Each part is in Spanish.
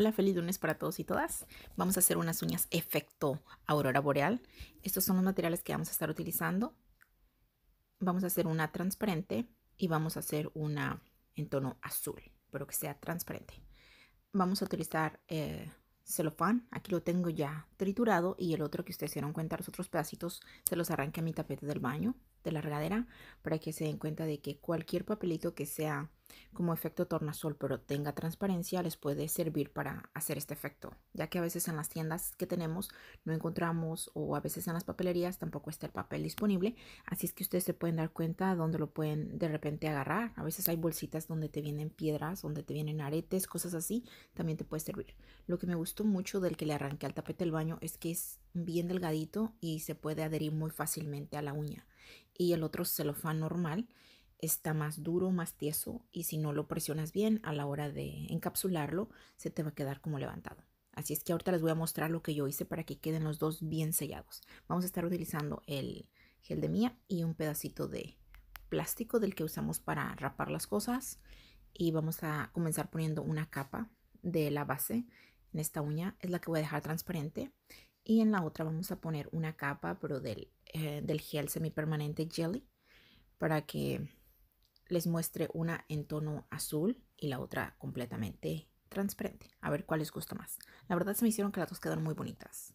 Hola, feliz lunes para todos y todas. Vamos a hacer unas uñas efecto aurora boreal. Estos son los materiales que vamos a estar utilizando. Vamos a hacer una transparente y vamos a hacer una en tono azul, pero que sea transparente. Vamos a utilizar eh, celofán. Aquí lo tengo ya triturado y el otro que ustedes se dieron cuenta, los otros pedacitos, se los arranque a mi tapete del baño, de la regadera, para que se den cuenta de que cualquier papelito que sea como efecto tornasol, pero tenga transparencia, les puede servir para hacer este efecto, ya que a veces en las tiendas que tenemos no encontramos o a veces en las papelerías tampoco está el papel disponible, así es que ustedes se pueden dar cuenta dónde lo pueden de repente agarrar. A veces hay bolsitas donde te vienen piedras, donde te vienen aretes, cosas así, también te puede servir. Lo que me gustó mucho del que le arranqué al tapete del baño es que es bien delgadito y se puede adherir muy fácilmente a la uña. Y el otro celofán normal está más duro, más tieso y si no lo presionas bien a la hora de encapsularlo, se te va a quedar como levantado. Así es que ahorita les voy a mostrar lo que yo hice para que queden los dos bien sellados. Vamos a estar utilizando el gel de mía y un pedacito de plástico del que usamos para rapar las cosas. Y vamos a comenzar poniendo una capa de la base en esta uña. Es la que voy a dejar transparente. Y en la otra vamos a poner una capa, pero del, eh, del gel semipermanente jelly para que les muestre una en tono azul y la otra completamente transparente. A ver cuál les gusta más. La verdad se me hicieron que las dos quedaron muy bonitas.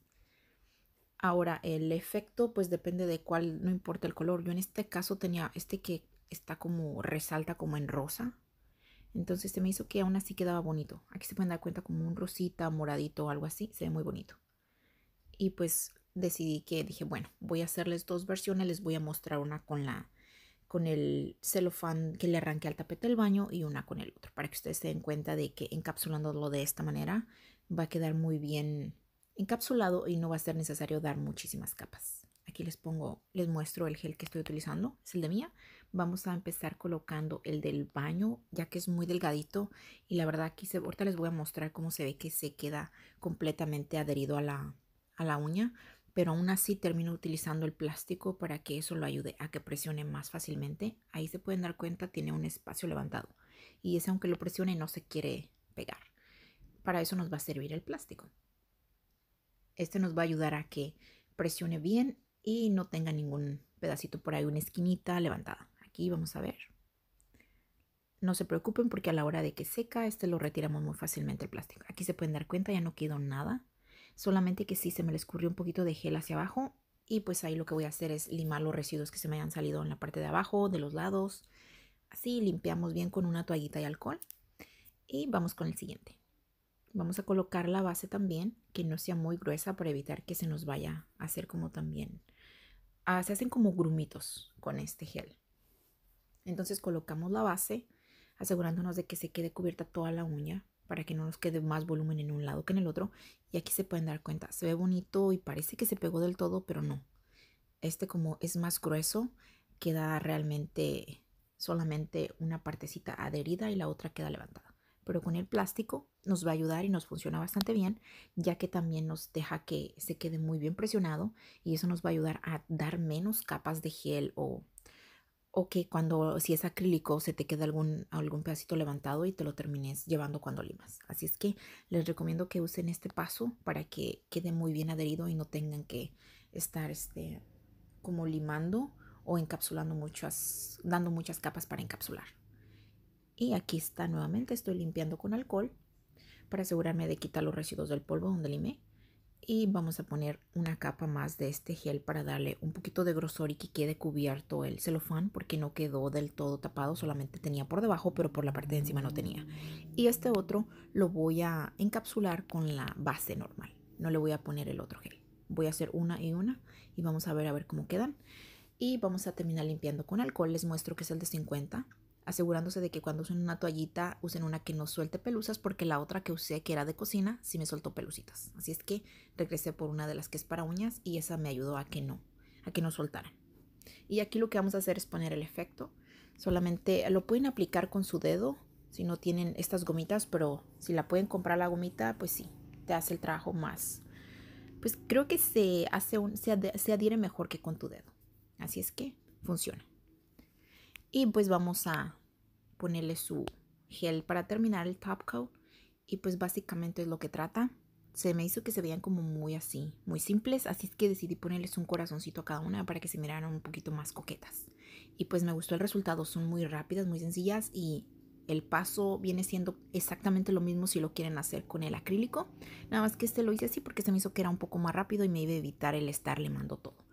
Ahora, el efecto pues depende de cuál, no importa el color. Yo en este caso tenía este que está como resalta como en rosa. Entonces se me hizo que aún así quedaba bonito. Aquí se pueden dar cuenta como un rosita, moradito o algo así. Se ve muy bonito. Y pues decidí que dije, bueno, voy a hacerles dos versiones. Les voy a mostrar una con la con el celofán que le arranque al tapete del baño y una con el otro, para que ustedes se den cuenta de que encapsulándolo de esta manera va a quedar muy bien encapsulado y no va a ser necesario dar muchísimas capas. Aquí les pongo, les muestro el gel que estoy utilizando, es el de mía. Vamos a empezar colocando el del baño, ya que es muy delgadito y la verdad aquí se, ahorita les voy a mostrar cómo se ve que se queda completamente adherido a la, a la uña pero aún así termino utilizando el plástico para que eso lo ayude a que presione más fácilmente. Ahí se pueden dar cuenta, tiene un espacio levantado y ese aunque lo presione no se quiere pegar. Para eso nos va a servir el plástico. Este nos va a ayudar a que presione bien y no tenga ningún pedacito por ahí, una esquinita levantada. Aquí vamos a ver. No se preocupen porque a la hora de que seca, este lo retiramos muy fácilmente el plástico. Aquí se pueden dar cuenta, ya no quedó nada solamente que sí se me le escurrió un poquito de gel hacia abajo y pues ahí lo que voy a hacer es limar los residuos que se me hayan salido en la parte de abajo, de los lados. Así limpiamos bien con una toallita de alcohol y vamos con el siguiente. Vamos a colocar la base también, que no sea muy gruesa para evitar que se nos vaya a hacer como también. Ah, se hacen como grumitos con este gel. Entonces colocamos la base asegurándonos de que se quede cubierta toda la uña para que no nos quede más volumen en un lado que en el otro. Y aquí se pueden dar cuenta, se ve bonito y parece que se pegó del todo, pero no. Este como es más grueso, queda realmente solamente una partecita adherida y la otra queda levantada. Pero con el plástico nos va a ayudar y nos funciona bastante bien, ya que también nos deja que se quede muy bien presionado y eso nos va a ayudar a dar menos capas de gel o o que cuando, si es acrílico, se te queda algún, algún pedacito levantado y te lo termines llevando cuando limas. Así es que les recomiendo que usen este paso para que quede muy bien adherido y no tengan que estar este, como limando o encapsulando muchas, dando muchas capas para encapsular. Y aquí está nuevamente, estoy limpiando con alcohol para asegurarme de quitar los residuos del polvo donde limé y vamos a poner una capa más de este gel para darle un poquito de grosor y que quede cubierto el celofán porque no quedó del todo tapado, solamente tenía por debajo pero por la parte de encima no tenía. Y este otro lo voy a encapsular con la base normal, no le voy a poner el otro gel. Voy a hacer una y una y vamos a ver a ver cómo quedan. Y vamos a terminar limpiando con alcohol, les muestro que es el de 50 asegurándose de que cuando usen una toallita usen una que no suelte pelusas porque la otra que usé que era de cocina sí me soltó pelusitas. Así es que regresé por una de las que es para uñas y esa me ayudó a que no, a que no soltara. Y aquí lo que vamos a hacer es poner el efecto. Solamente lo pueden aplicar con su dedo si no tienen estas gomitas, pero si la pueden comprar la gomita, pues sí, te hace el trabajo más. Pues creo que se hace un, se adhiere mejor que con tu dedo. Así es que funciona. Y pues vamos a ponerle su gel para terminar el top coat. Y pues básicamente es lo que trata. Se me hizo que se vean como muy así, muy simples. Así es que decidí ponerles un corazoncito a cada una para que se miraran un poquito más coquetas. Y pues me gustó el resultado. Son muy rápidas, muy sencillas y el paso viene siendo exactamente lo mismo si lo quieren hacer con el acrílico. Nada más que este lo hice así porque se me hizo que era un poco más rápido y me iba a evitar el estar limando todo.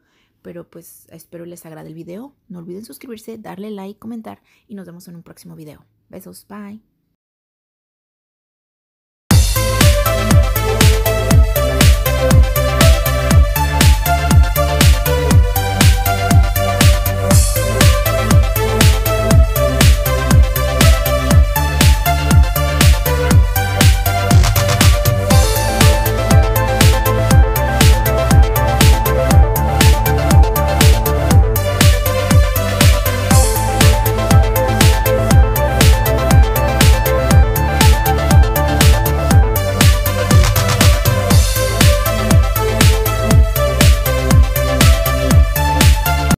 Pero pues espero les agrade el video. No olviden suscribirse, darle like, comentar y nos vemos en un próximo video. Besos, bye.